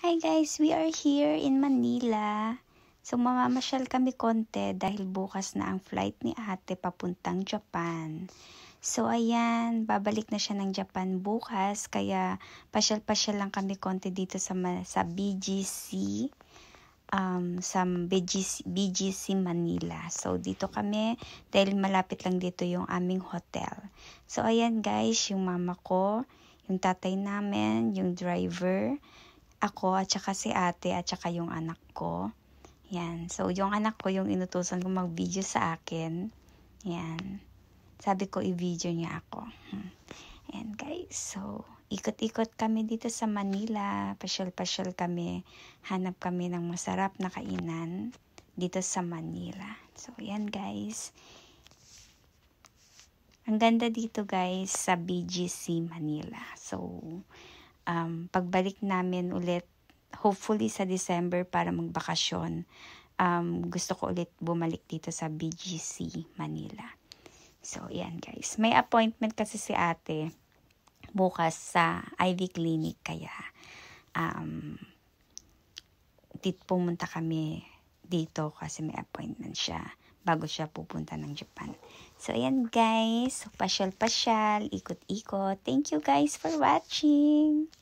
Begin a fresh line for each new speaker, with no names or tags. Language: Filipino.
Hi guys, we are here in Manila. So mamamasyal kami konti dahil bukas na ang flight ni ate papuntang Japan. So ayan, babalik na siya ng Japan bukas kaya pasyal-pasyal lang kami konti dito sa, sa BGC. Um, sa BGC, BGC Manila. So dito kami dahil malapit lang dito yung aming hotel. So ayan guys, yung mama ko, yung tatay namin, yung driver, ako at saka si ate at saka yung anak ko. Yan. So, yung anak ko yung inutusan ko mag-video sa akin. Yan. Sabi ko, i-video niya ako. Hmm. And guys. So, ikot-ikot kami dito sa Manila. Pasyal-pasyal kami. Hanap kami ng masarap na kainan dito sa Manila. So, yan, guys. Ang ganda dito, guys, sa BGC Manila. So, um, pagbalik namin ulit, hopefully sa December para magbakasyon, um, gusto ko ulit bumalik dito sa BGC, Manila. So, yan guys. May appointment kasi si ate bukas sa IV clinic kaya um, dito pumunta kami dito kasi may appointment siya bago siya pupunta ng Japan. So, ayan guys. Pasyal-pasyal, ikot-ikot. Thank you guys for watching!